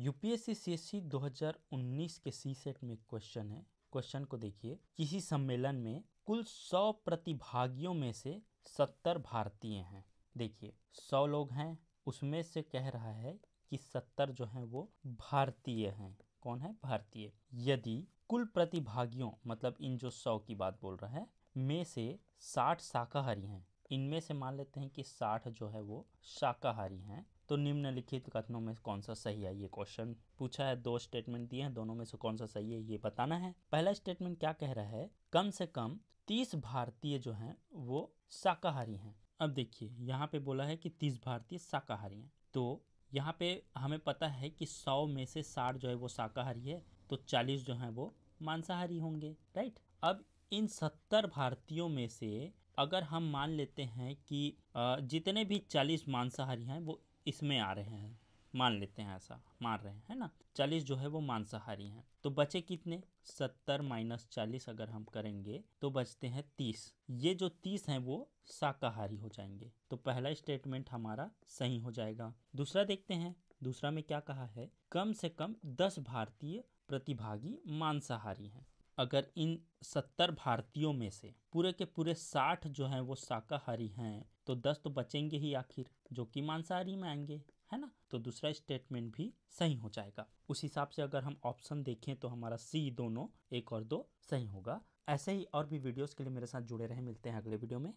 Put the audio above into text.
UPSC CSC 2019 के CSAT में question है क्वेश्चन को देखिए किसी सम्मेलन में कुल 100 प्रतिभागियों में से 70 भारतीय हैं देखिए 100 लोग हैं उसमें से कह रहा है कि 70 जो हैं वो भारतीय हैं कौन है भारतीय यदि कुल प्रतिभागियों मतलब इन जो 100 की बात बोल रहा है में से 60 शाकाहारी हैं इनमें से मान लेते हैं कि साठ जो है वो शाकाहारी हैं तो निम्नलिखित कथनों में कौन सा सही है ये क्वेश्चन पूछा है दो स्टेटमेंट दिए हैं दोनों में से कौन सा सही है ये बताना है पहला स्टेटमेंट क्या कह रहा है कम से कम तीस भारतीय जो हैं वो शाकाहारी हैं अब देखिए यहाँ पे बोला है कि तीस भारतीय शाकाहारी हैं तो यहाँ पे हमें पता है कि सौ में से साठ जो है वो शाकाहारी है तो चालीस जो है वो मांसाहारी होंगे राइट अब इन सत्तर भारतीयों में से अगर हम मान लेते हैं कि जितने भी चालीस मांसाहारी हैं वो इसमें आ रहे हैं मान लेते हैं ऐसा मान रहे हैं है ना चालीस जो है वो मांसाहारी हैं तो बचे कितने सत्तर माइनस चालीस अगर हम करेंगे तो बचते हैं तीस ये जो तीस हैं वो शाकाहारी हो जाएंगे तो पहला स्टेटमेंट हमारा सही हो जाएगा दूसरा देखते हैं दूसरा में क्या कहा है कम से कम दस भारतीय प्रतिभागी मांसाहारी हैं अगर इन सत्तर भारतीयों में से पूरे के पूरे साठ जो हैं वो शाकाहारी हैं तो दस तो बचेंगे ही आखिर जो कि मांसाहारी में आएंगे है ना तो दूसरा स्टेटमेंट भी सही हो जाएगा उस हिसाब से अगर हम ऑप्शन देखें तो हमारा सी दोनों एक और दो सही होगा ऐसे ही और भी वीडियोस के लिए मेरे साथ जुड़े रहे मिलते हैं अगले वीडियो में